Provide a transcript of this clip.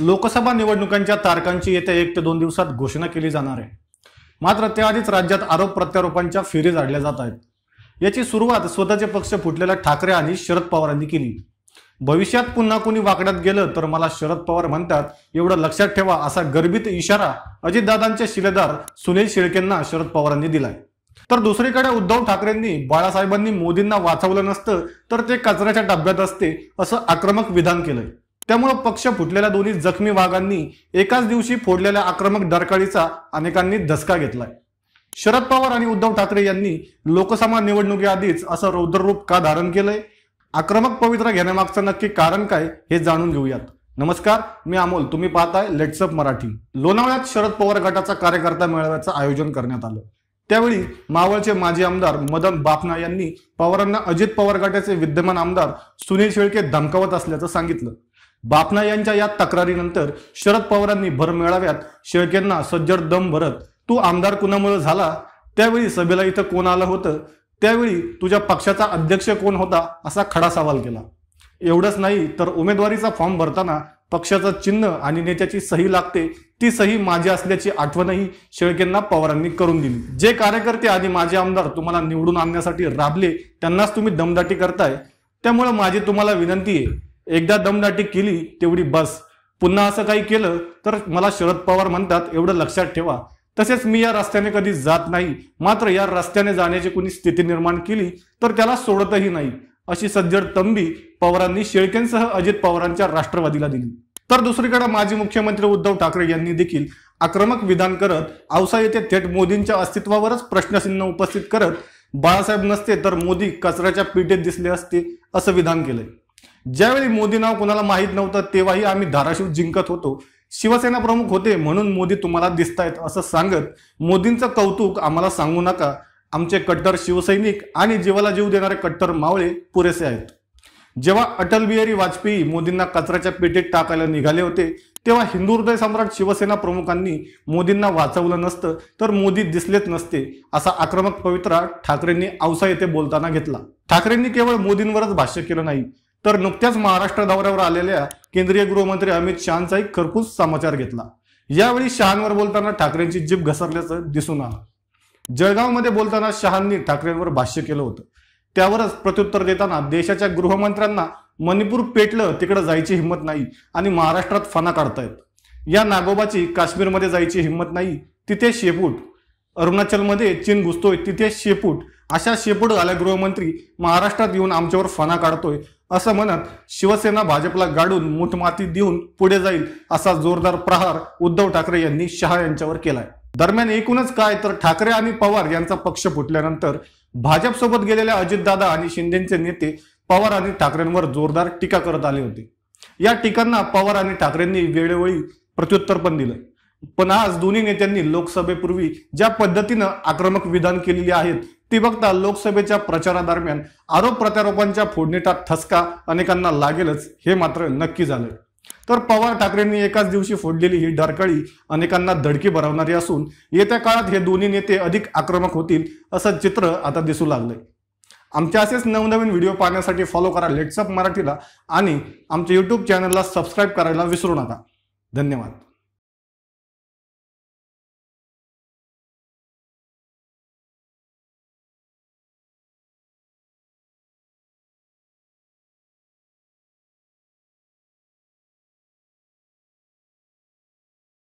लोकसभा निवडणुकांच्या तारखांची येत्या एक ते दोन दिवसात घोषणा केली जाणार आहे मात्र त्याआधीच राज्यात आरोप प्रत्यारोपांच्या फेरी झाडल्या जात आहेत याची सुरुवात स्वतःचे पक्ष फुटलेल्या ठाकरे आणि शरद पवारांनी केली भविष्यात पुन्हा कोणी वाकड्यात गेलं तर मला शरद पवार म्हणतात एवढं लक्षात ठेवा असा गर्भित इशारा अजितदादांचे शिलेदार सुनील शेळकेंना शरद पवारांनी दिलाय तर दुसरीकडे उद्धव ठाकरेंनी बाळासाहेबांनी मोदींना वाचवलं नसतं तर ते कचऱ्याच्या डब्यात असते असं आक्रमक विधान केलंय त्यामुळे पक्ष फुटलेल्या दोन्ही जखमी वाघांनी एकाच दिवशी फोडलेल्या आक्रमक डरकाळीचा अनेकांनी धसका घेतलाय शरद पवार आणि उद्धव ठाकरे यांनी लोकसभा निवडणुकीआधीच असं रौद्र रूप का धारण केलंय आक्रमक पवित्रा घेण्यामागचं नक्की कारण काय हे जाणून घेऊयात नमस्कार मी अमोल तुम्ही पाहताय लेट्सअप मराठी लोणावळ्यात शरद पवार गटाचा कार्यकर्ता मेळाव्याचं आयोजन करण्यात आलं त्यावेळी मावळचे माजी आमदार मदन बापना यांनी पवारांना अजित पवार गटाचे विद्यमान आमदार सुनील शेळके धमकावत असल्याचं सांगितलं बापना यांच्या या तक्रारीनंतर शरद पवारांनी भर मेळाव्यात शेळकेंना सज्जड दम भरत तू आमदार कुणामुळे झाला त्यावेळी सभेला इथं कोण आलं होतं त्यावेळी तुझ्या पक्षाचा अध्यक्ष कोण होता असा खडा सवाल केला एवढंच नाही तर उमेदवारीचा फॉर्म भरताना पक्षाचं चिन्ह आणि नेत्याची सही लागते ती सही माझी असल्याची आठवणही शेळकेंना पवारांनी करून दिली जे कार्यकर्ते आणि माझे आमदार तुम्हाला निवडून आणण्यासाठी राबले त्यांनाच तुम्ही दमदाटी करताय त्यामुळे माझी तुम्हाला विनंती आहे एकदा दमदाटी केली तेवढी बस पुन्हा असं काही केलं तर मला शरद पवार म्हणतात एवढं लक्षात ठेवा तसेच मी या रस्त्याने कधी जात नाही मात्र या रस्त्याने जाण्याची कुणी स्थिती निर्माण केली तर त्याला सोडतही नाही अशी सज्जड तंबी पवारांनी शेळकेंसह अजित पवारांच्या राष्ट्रवादीला दिली तर दुसरीकडे माजी मुख्यमंत्री उद्धव ठाकरे यांनी देखील आक्रमक विधान करत औसा येथे थेट मोदींच्या अस्तित्वावरच प्रश्नचिन्ह उपस्थित करत बाळासाहेब नसते तर मोदी कचऱ्याच्या पेटीत दिसले असते असं विधान केलंय ज्यावेळी मोदी नाव कोणाला माहीत नव्हतं तेव्हाही आम्ही धाराशिव जिंकत होतो शिवसेना प्रमुख होते म्हणून मोदी तुम्हाला दिसतायत असं सांगत मोदींचं कौतुक आम्हाला सांगू नका आमचे कट्टर शिवसैनिक आणि जीवाला जीव देणारे कट्टर मावळे पुरेसे आहेत जेव्हा अटल बिहारी वाजपेयी मोदींना कचऱ्याच्या पेटीत टाकायला निघाले होते तेव्हा हिंदू हृदय सम्राट शिवसेना प्रमुखांनी मोदींना वाचवलं नसतं तर मोदी दिसलेच नसते असा आक्रमक पवित्रा ठाकरेंनी औसा येथे बोलताना घेतला ठाकरेंनी केवळ मोदींवरच भाष्य केलं नाही तर नुकत्याच महाराष्ट्र दौऱ्यावर आलेल्या केंद्रीय गृहमंत्री अमित शहाचाही एक खरपूस समाचार घेतला यावेळी शहांवर बोलताना ठाकरेंची जीभ घसरल्याचं दिसून आलं जळगावमध्ये बोलताना शहांनी ठाकरेंवर भाष्य केलं होतं त्यावरच प्रत्युत्तर देताना देशाच्या गृहमंत्र्यांना मणिपूर पेटलं तिकडे जायची हिंमत नाही आणि महाराष्ट्रात फना काढतायत या नागोबाची काश्मीरमध्ये जायची हिंमत नाही तिथे शेपूट अरुणाचलमध्ये चीन घुसतोय तिथे शेपूट अशा शेपूट आल्या गृहमंत्री महाराष्ट्रात येऊन आमच्यावर फना काढतोय असं म्हणत शिवसेना भाजपला गाडून मुठमाती देऊन पुढे जाईल असा जोरदार प्रहार उद्धव ठाकरे यांनी शहा यांच्यावर केलाय दरम्यान एकूणच काय तर ठाकरे आणि पवार यांचा पक्ष फुटल्यानंतर भाजपसोबत गेलेल्या अजितदादा आणि शिंदेचे नेते पवार आणि ठाकरेंवर जोरदार टीका करत आले होते या टीकांना पवार आणि ठाकरेंनी वेळोवेळी प्रत्युत्तर पण दिलं पण आज दोन्ही नेत्यांनी लोकसभेपूर्वी ज्या पद्धतीनं आक्रमक विधान केलेली आहेत ती बघता लोकसभेच्या प्रचारादरम्यान आरोप प्रत्यारोपांच्या फोडणीटात ठसका अनेकांना लागेलच हे मात्र नक्की झालंय तर पवार ठाकरेंनी एकाच दिवशी फोडलेली ही डरकळी अनेकांना धडकी भरवणारी असून येत्या काळात हे दोन्ही नेते अधिक आक्रमक होतील असं चित्र आता दिसू लागलंय आमच्या असेच नवनवीन व्हिडिओ पाहण्यासाठी फॉलो करा लेट्सअप मराठीला आणि आमच्या यूट्यूब चॅनलला सबस्क्राईब करायला विसरू नका धन्यवाद